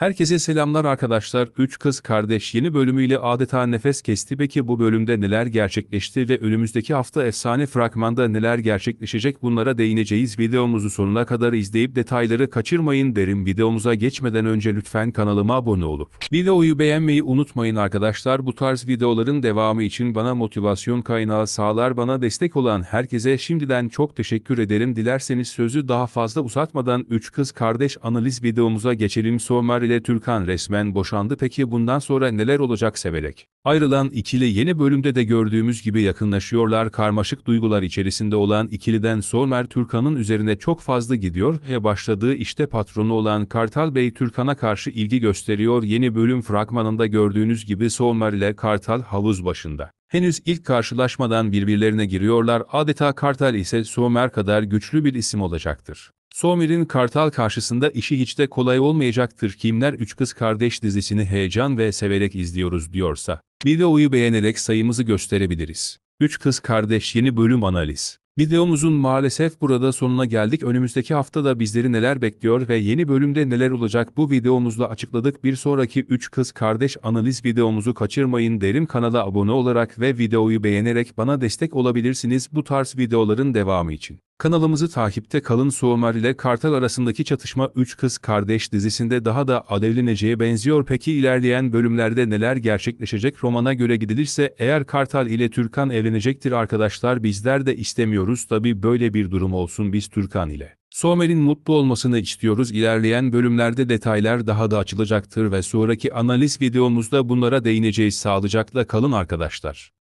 Herkese selamlar arkadaşlar. 3 Kız Kardeş yeni bölümüyle adeta nefes kesti. Peki bu bölümde neler gerçekleşti ve önümüzdeki hafta efsane fragmanda neler gerçekleşecek bunlara değineceğiz. Videomuzu sonuna kadar izleyip detayları kaçırmayın derim. Videomuza geçmeden önce lütfen kanalıma abone olup videoyu beğenmeyi unutmayın arkadaşlar. Bu tarz videoların devamı için bana motivasyon kaynağı sağlar. Bana destek olan herkese şimdiden çok teşekkür ederim. Dilerseniz sözü daha fazla uzatmadan 3 Kız Kardeş analiz videomuza geçelim. Somer ile Türkan resmen boşandı peki bundan sonra neler olacak Severek? Ayrılan ikili yeni bölümde de gördüğümüz gibi yakınlaşıyorlar karmaşık duygular içerisinde olan ikiliden Somer Türkan'ın üzerine çok fazla gidiyor ve başladığı işte patronu olan Kartal Bey Türkan'a karşı ilgi gösteriyor yeni bölüm fragmanında gördüğünüz gibi Somer ile Kartal havuz başında. Henüz ilk karşılaşmadan birbirlerine giriyorlar adeta Kartal ise Somer kadar güçlü bir isim olacaktır. Somir'in Kartal karşısında işi hiç de kolay olmayacaktır kimler Üç Kız Kardeş dizisini heyecan ve severek izliyoruz diyorsa, videoyu beğenerek sayımızı gösterebiliriz. Üç Kız Kardeş yeni bölüm analiz. Videomuzun maalesef burada sonuna geldik. Önümüzdeki haftada bizleri neler bekliyor ve yeni bölümde neler olacak bu videomuzla açıkladık. Bir sonraki 3 Kız Kardeş analiz videomuzu kaçırmayın derim. Kanala abone olarak ve videoyu beğenerek bana destek olabilirsiniz bu tarz videoların devamı için. Kanalımızı takipte kalın Suomer ile Kartal arasındaki çatışma 3 Kız Kardeş dizisinde daha da alevleneceğe benziyor. Peki ilerleyen bölümlerde neler gerçekleşecek romana göre gidilirse eğer Kartal ile Türkan evlenecektir arkadaşlar bizler de istemiyoruz tabi böyle bir durum olsun biz Türkan ile. Somer'in mutlu olmasını istiyoruz. İlerleyen bölümlerde detaylar daha da açılacaktır ve sonraki analiz videomuzda bunlara değineceğiz. Sağlıcakla kalın arkadaşlar.